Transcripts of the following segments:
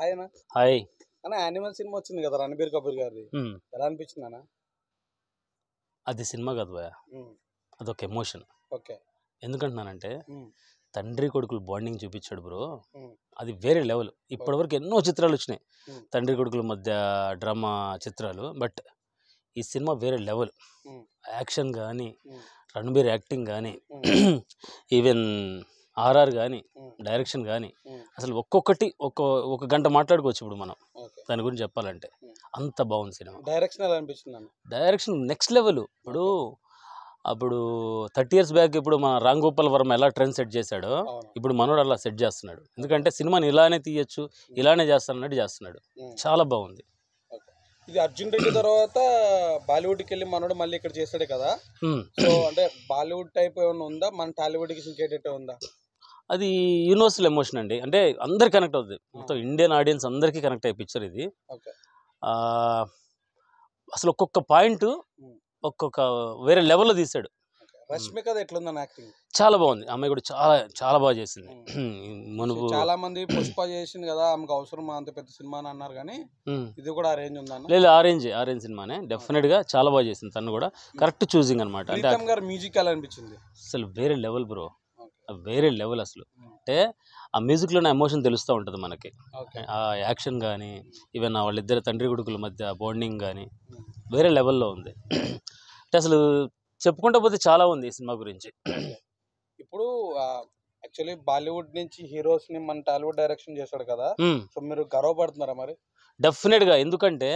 Hi అన్న hi అన్న animal cinema వచ్చింది కదా రణబీర్ కపూర్ గారి ఎలా అనిపించింది అన్న అది సినిమా కాదు భయ అదొక ఎమోషన్ ఓకే ఎందుకంటున్నానంటే తండ్రి కొడుకులు బాండింగ్ చూపించాడు బ్రో అది వేరే లెవెల్ ఇప్పటివరకు ఎన్నో చిత్రాలు వచ్చినాయి తండ్రి కొడుకుల మధ్య డ్రామా చిత్రాలు బట్ ఈ సినిమా వేరే లెవెల్ యాక్షన్ కానీ రణబీర్ యాక్టింగ్ కానీ ఈవెన్ ఆర్ఆర్ కానీ డైరెక్షన్ కానీ అసలు ఒక్కొక్కటి ఒక్కో ఒక గంట మాట్లాడుకోవచ్చు ఇప్పుడు మనం దాని గురించి చెప్పాలంటే hmm. అంత బాగుంది సినిమా డైరెక్షన్ డైరెక్షన్ నెక్స్ట్ లెవెల్ ఇప్పుడు అప్పుడు థర్టీ ఇయర్స్ బ్యాక్ ఇప్పుడు మన రామ్ గోపాల్ వర్మ ఎలా ట్రెండ్ సెట్ చేశాడో ఇప్పుడు మనోడు అలా సెట్ చేస్తున్నాడు ఎందుకంటే సినిమాని ఇలానే తీయచ్చు hmm. ఇలానే చేస్తానన్నట్టు చేస్తున్నాడు hmm. చాలా బాగుంది ఇది అర్జున్ రెడ్డి తర్వాత బాలీవుడ్కి వెళ్ళి మనోడు మళ్ళీ ఇక్కడ చేశాడు కదా సో అంటే బాలీవుడ్ టైప్ ఏమైనా ఉందా మన టాలీవుడ్కి ఇంకేటట్టు ఉందా అది యూనివర్సల్ ఎమోషన్ అండి అంటే అందరికి కనెక్ట్ అవుతుంది మొత్తం ఇండియన్ ఆడియన్స్ అందరికీ కనెక్ట్ అయ్యే పిక్చర్ ఇది అసలు ఒక్కొక్క పాయింట్ ఒక్కొక్క వేరే లెవెల్లో తీసాడు రష్మిక చాలా బాగుంది అమ్మాయి కూడా చాలా చాలా బాగా చేసింది మునుపు చాలా మంది పుష్ప చేసింది కదా ఆమెకు అవసరం అంత పెద్ద సినిమా అని అన్నారు కానీ ఇది కూడా అరేంజ్ ఉందా లేదు ఆరెంజ్ ఆరెంజ్ సినిమానే డెఫినెట్ గా చాలా బాగా చేసింది తను కూడా కరెక్ట్ చూసింగ్ అనమాట అంటే మ్యూజిక్ అనిపించింది అసలు వేరే లెవెల్ బ్రో వేరే లెవెల్ అసలు అంటే ఆ మ్యూజిక్లోనే ఎమోషన్ తెలుస్తూ ఉంటుంది మనకి ఆ యాక్షన్ కానీ ఈవెన్ వాళ్ళిద్దరు తండ్రి కొడుకుల మధ్య బాండింగ్ కానీ వేరే లెవెల్లో ఉంది అంటే అసలు చెప్పుకుంటూ పోతే చాలా ఉంది ఈ సినిమా గురించి ఇప్పుడు యాక్చువల్లీ బాలీవుడ్ నుంచి హీరోస్ ని మన టాలీవుడ్ డైరెక్షన్ చేశాడు కదా సో మీరు గర్వపడుతున్నారా మరి డెఫినెట్గా ఎందుకంటే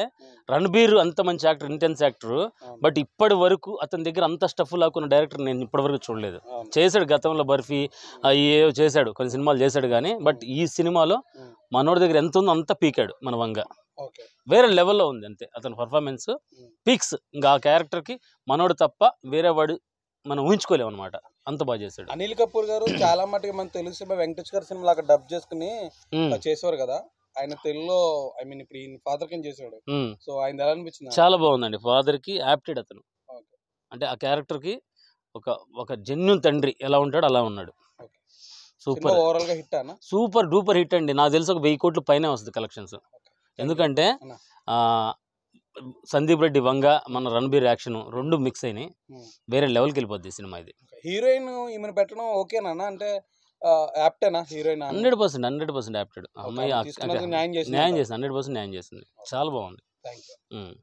రణబీర్ అంత మంచి యాక్టర్ ఇంటెన్స్ యాక్టర్ బట్ ఇప్పటి వరకు అతని దగ్గర అంత స్టఫ్ లాక్కున్న డైరెక్టర్ నేను ఇప్పటివరకు చూడలేదు చేశాడు గతంలో బర్ఫీ ఏవో చేశాడు కొన్ని సినిమాలు చేశాడు కానీ బట్ ఈ సినిమాలో మనోడి దగ్గర ఎంత ఉందో అంత పీకాడు మన వంగ వేరే లెవెల్లో ఉంది అంతే అతని పర్ఫార్మెన్స్ పీక్స్ ఇంకా ఆ క్యారెక్టర్కి మనోడు తప్ప వేరే వాడు మనం ఊహించుకోలేము అనమాట అంత బాగా చేశాడు అనిల్ కపూర్ గారు చాలా మటుకు మన తెలుగు సినిమా వెంకటేష్ సినిమా అక్కడ డబ్ చేసుకుని చేసేవారు కదా ఆయన తెలుగులో ఐ మీన్ ఇప్పుడు ఈయన ఫాదర్ కింద చేశాడు సో ఆయన ఎలా అనిపించింది చాలా బాగుందండి ఫాదర్ కి యాప్టెడ్ అతను అంటే ఆ క్యారెక్టర్ కి ఒక ఒక జెన్యున్ తండ్రి ఎలా ఉంటాడు అలా ఉన్నాడు సూపర్ ఓవరాల్ గా హిట్ సూపర్ డూపర్ హిట్ అండి నాకు తెలిసి ఒక వెయ్యి కోట్లు పైన వస్తుంది కలెక్షన్స్ ఎందుకంటే సందీప్ రెడ్డి వంగ మన రణబీర్ యాక్షన్ రెండు మిక్స్ అయినాయి వేరే లెవెల్కి వెళ్ళిపోద్ది సినిమా ఇది హీరోయిన్ ఈమెను పెట్టడం ఓకేనా అంటే హండ్రెడ్ పర్సెంట్ హండ్రెడ్ పర్సెంట్ యాప్టెడ్ అమ్మాయి న్యాయం చేసింది హండ్రెడ్ పర్సెంట్ న్యాయం చేసింది చాలా బాగుంది